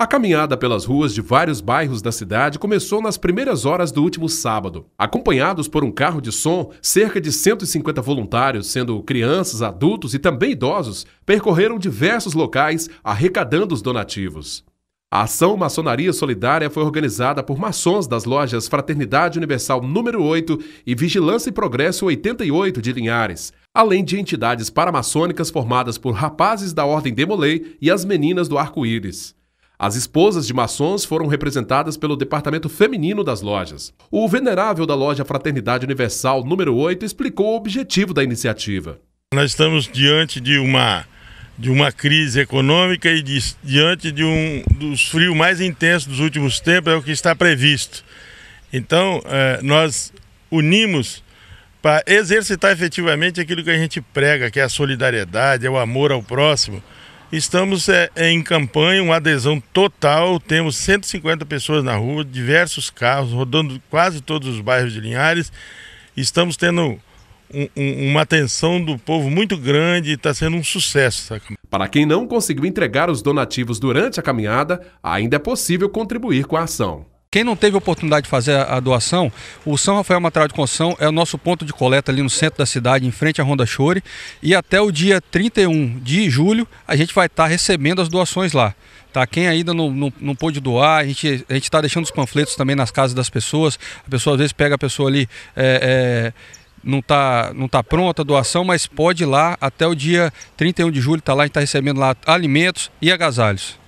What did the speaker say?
A caminhada pelas ruas de vários bairros da cidade começou nas primeiras horas do último sábado. Acompanhados por um carro de som, cerca de 150 voluntários, sendo crianças, adultos e também idosos, percorreram diversos locais arrecadando os donativos. A ação Maçonaria Solidária foi organizada por maçons das lojas Fraternidade Universal número 8 e Vigilância e Progresso 88 de Linhares, além de entidades paramaçônicas formadas por rapazes da Ordem Demolei e as meninas do Arco-Íris. As esposas de maçons foram representadas pelo departamento feminino das lojas. O venerável da loja Fraternidade Universal número 8 explicou o objetivo da iniciativa. Nós estamos diante de uma de uma crise econômica e de, diante de um dos frios mais intensos dos últimos tempos, é o que está previsto. Então, é, nós unimos para exercitar efetivamente aquilo que a gente prega, que é a solidariedade, é o amor ao próximo. Estamos é, em campanha, uma adesão total. Temos 150 pessoas na rua, diversos carros, rodando quase todos os bairros de Linhares. Estamos tendo um, um, uma atenção do povo muito grande e está sendo um sucesso essa Para quem não conseguiu entregar os donativos durante a caminhada, ainda é possível contribuir com a ação. Quem não teve oportunidade de fazer a doação, o São Rafael Material de Construção é o nosso ponto de coleta ali no centro da cidade, em frente à Ronda Chore. E até o dia 31 de julho, a gente vai estar tá recebendo as doações lá. Tá? Quem ainda não, não, não pôde doar, a gente a está deixando os panfletos também nas casas das pessoas. A pessoa às vezes pega a pessoa ali. É, é não está não tá pronta a doação, mas pode ir lá até o dia 31 de julho, está lá, a gente está recebendo lá alimentos e agasalhos.